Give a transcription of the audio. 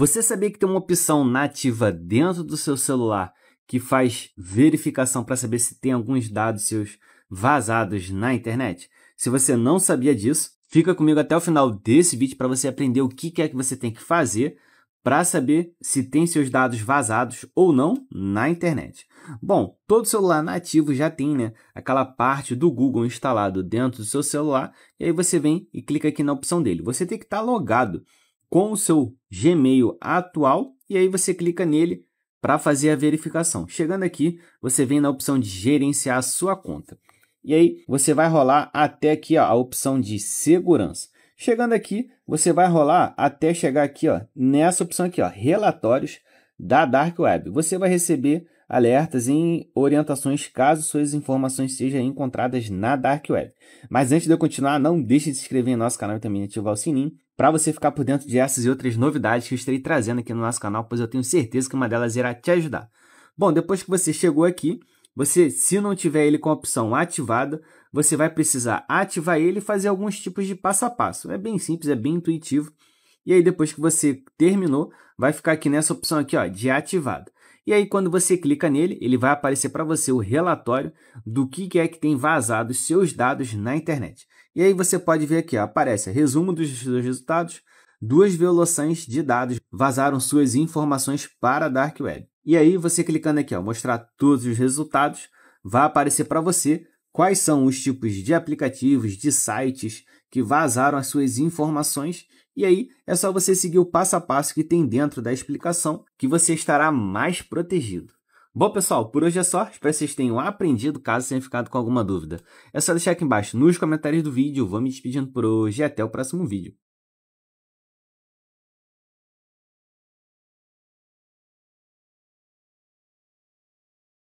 Você sabia que tem uma opção nativa dentro do seu celular que faz verificação para saber se tem alguns dados seus vazados na internet? Se você não sabia disso, fica comigo até o final desse vídeo para você aprender o que é que você tem que fazer para saber se tem seus dados vazados ou não na internet. Bom, todo celular nativo já tem né, aquela parte do Google instalado dentro do seu celular, e aí você vem e clica aqui na opção dele. Você tem que estar tá logado com o seu Gmail atual e aí você clica nele para fazer a verificação. Chegando aqui, você vem na opção de gerenciar a sua conta. E aí você vai rolar até aqui ó, a opção de segurança. Chegando aqui, você vai rolar até chegar aqui ó, nessa opção aqui, ó, relatórios da Dark Web. Você vai receber alertas e orientações caso suas informações sejam encontradas na Dark Web. Mas antes de eu continuar, não deixe de se inscrever em nosso canal e também ativar o sininho para você ficar por dentro de essas e outras novidades que eu estarei trazendo aqui no nosso canal, pois eu tenho certeza que uma delas irá te ajudar. Bom, depois que você chegou aqui, você, se não tiver ele com a opção ativada, você vai precisar ativar ele e fazer alguns tipos de passo a passo. É bem simples, é bem intuitivo. E aí depois que você terminou, vai ficar aqui nessa opção aqui, ó, de ativado. E aí quando você clica nele, ele vai aparecer para você o relatório do que é que tem vazado seus dados na internet. E aí você pode ver aqui, ó, aparece resumo dos resultados, duas violações de dados vazaram suas informações para a Dark Web. E aí você clicando aqui, ó, mostrar todos os resultados, vai aparecer para você quais são os tipos de aplicativos, de sites que vazaram as suas informações e aí é só você seguir o passo a passo que tem dentro da explicação que você estará mais protegido. Bom, pessoal, por hoje é só. Espero que vocês tenham aprendido, caso tenham ficado com alguma dúvida. É só deixar aqui embaixo nos comentários do vídeo. Vou me despedindo por hoje e até o próximo vídeo.